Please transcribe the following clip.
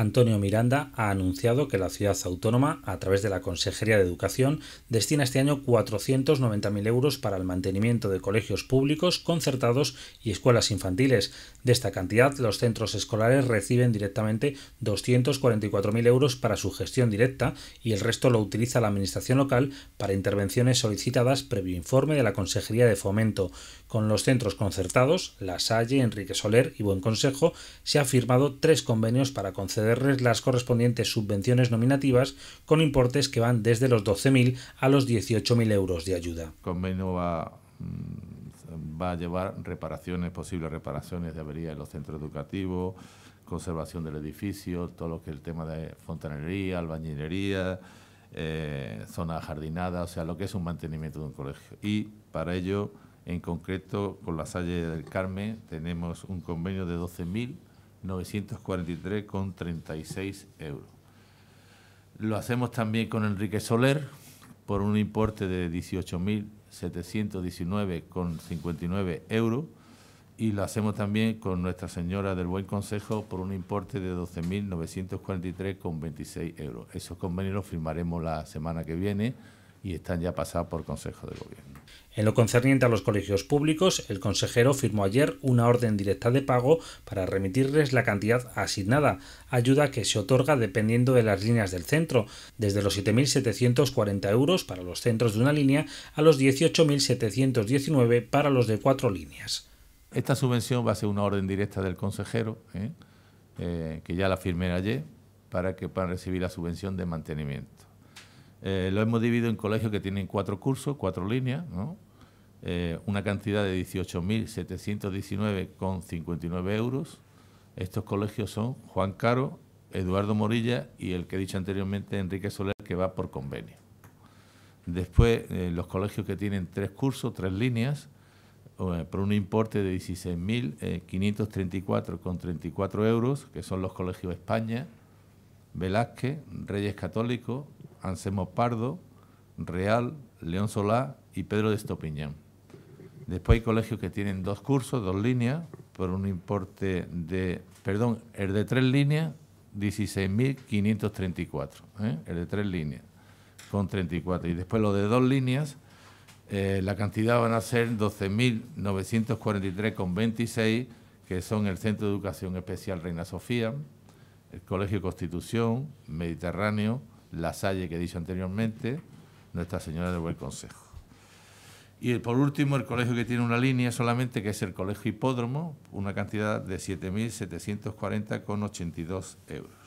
Antonio Miranda ha anunciado que la ciudad autónoma, a través de la Consejería de Educación, destina este año 490.000 euros para el mantenimiento de colegios públicos, concertados y escuelas infantiles. De esta cantidad, los centros escolares reciben directamente 244.000 euros para su gestión directa y el resto lo utiliza la Administración local para intervenciones solicitadas previo informe de la Consejería de Fomento. Con los centros concertados, La Salle, Enrique Soler y Buen Consejo, se ha firmado tres convenios para conceder las correspondientes subvenciones nominativas con importes que van desde los 12.000 a los 18.000 euros de ayuda. Convenio va, mm, va a llevar reparaciones, posibles reparaciones de avería en los centros educativos, conservación del edificio, todo lo que es el tema de fontanería, albañilería, eh, zona jardinada, o sea, lo que es un mantenimiento de un colegio. Y para ello, en concreto, con la Salle del Carmen tenemos un convenio de 12.000 943,36 euros. Lo hacemos también con Enrique Soler por un importe de 18.719,59 euros y lo hacemos también con Nuestra Señora del Buen Consejo por un importe de 12.943,26 euros. Esos convenios los firmaremos la semana que viene y están ya pasados por Consejo de Gobierno. En lo concerniente a los colegios públicos, el consejero firmó ayer una orden directa de pago para remitirles la cantidad asignada, ayuda que se otorga dependiendo de las líneas del centro, desde los 7.740 euros para los centros de una línea a los 18.719 para los de cuatro líneas. Esta subvención va a ser una orden directa del consejero, ¿eh? Eh, que ya la firmé ayer, para que puedan recibir la subvención de mantenimiento. Eh, lo hemos dividido en colegios que tienen cuatro cursos, cuatro líneas, eh, una cantidad de 18.719,59 euros. Estos colegios son Juan Caro, Eduardo Morilla y el que he dicho anteriormente, Enrique Soler, que va por convenio. Después, eh, los colegios que tienen tres cursos, tres líneas, por un importe de 16.534,34 euros, que son los colegios España, Velázquez, Reyes Católicos, Anselmo Pardo, Real, León Solá y Pedro de Estopiñán. Después hay colegios que tienen dos cursos, dos líneas, por un importe de, perdón, el de tres líneas, 16.534, ¿eh? el de tres líneas, con 34. Y después lo de dos líneas, eh, la cantidad van a ser 12.943,26, que son el Centro de Educación Especial Reina Sofía, el Colegio Constitución, Mediterráneo, la Salle que he dicho anteriormente, Nuestra Señora del Buen Consejo. Y por último, el colegio que tiene una línea solamente, que es el Colegio Hipódromo, una cantidad de 7.740,82 euros.